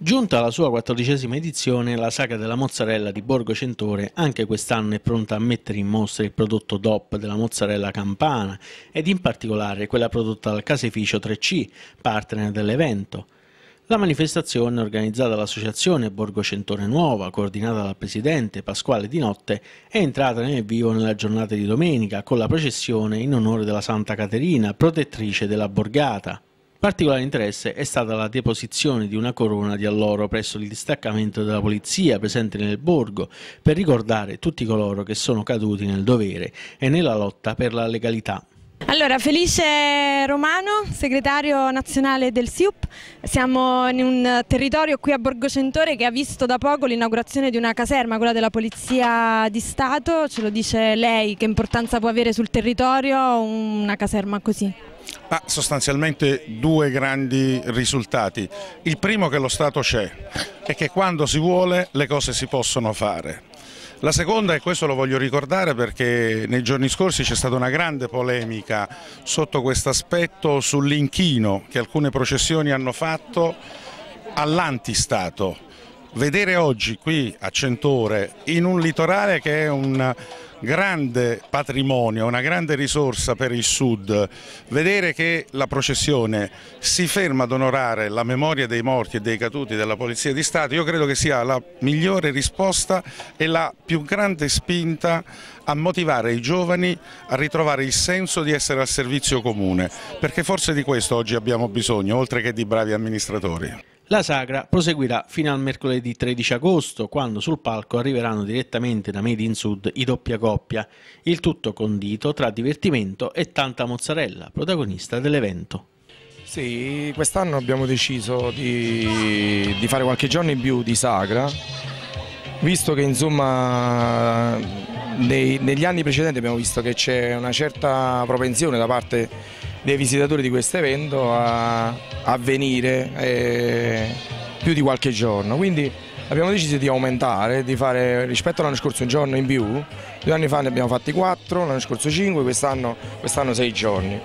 Giunta alla sua quattordicesima edizione, la saga della mozzarella di Borgo Centore anche quest'anno è pronta a mettere in mostra il prodotto DOP della mozzarella campana ed in particolare quella prodotta dal caseificio 3C, partner dell'evento. La manifestazione organizzata dall'associazione Borgo Centore Nuova, coordinata dal presidente Pasquale Di Notte, è entrata nel vivo nella giornata di domenica con la processione in onore della Santa Caterina, protettrice della borgata. Particolare interesse è stata la deposizione di una corona di alloro presso il distaccamento della polizia presente nel borgo per ricordare tutti coloro che sono caduti nel dovere e nella lotta per la legalità. Allora, Felice Romano, segretario nazionale del SIUP, siamo in un territorio qui a Borgo Centore che ha visto da poco l'inaugurazione di una caserma, quella della Polizia di Stato, ce lo dice lei, che importanza può avere sul territorio una caserma così? Ah, sostanzialmente due grandi risultati. Il primo è che lo Stato c'è e che quando si vuole le cose si possono fare. La seconda, e questo lo voglio ricordare perché nei giorni scorsi c'è stata una grande polemica sotto questo aspetto sull'inchino che alcune processioni hanno fatto all'antistato vedere oggi qui a Centore in un litorale che è un grande patrimonio, una grande risorsa per il Sud, vedere che la processione si ferma ad onorare la memoria dei morti e dei caduti della Polizia di Stato, io credo che sia la migliore risposta e la più grande spinta a motivare i giovani a ritrovare il senso di essere al servizio comune, perché forse di questo oggi abbiamo bisogno, oltre che di bravi amministratori. La sagra proseguirà fino al mercoledì 13 agosto, quando sul palco arriveranno direttamente da Made in Sud i doppia coppia, il tutto condito tra divertimento e tanta mozzarella, protagonista dell'evento. Sì, quest'anno abbiamo deciso di, di, fare qualche giorno in più di sagra, visto che insomma nei, negli anni precedenti abbiamo visto che c'è una certa propensione da parte dei visitatori di questo evento a, a venire eh, più di qualche giorno. Quindi abbiamo deciso di aumentare, di fare rispetto all'anno scorso un giorno in più, due anni fa ne abbiamo fatti quattro, l'anno scorso cinque, quest'anno quest sei giorni.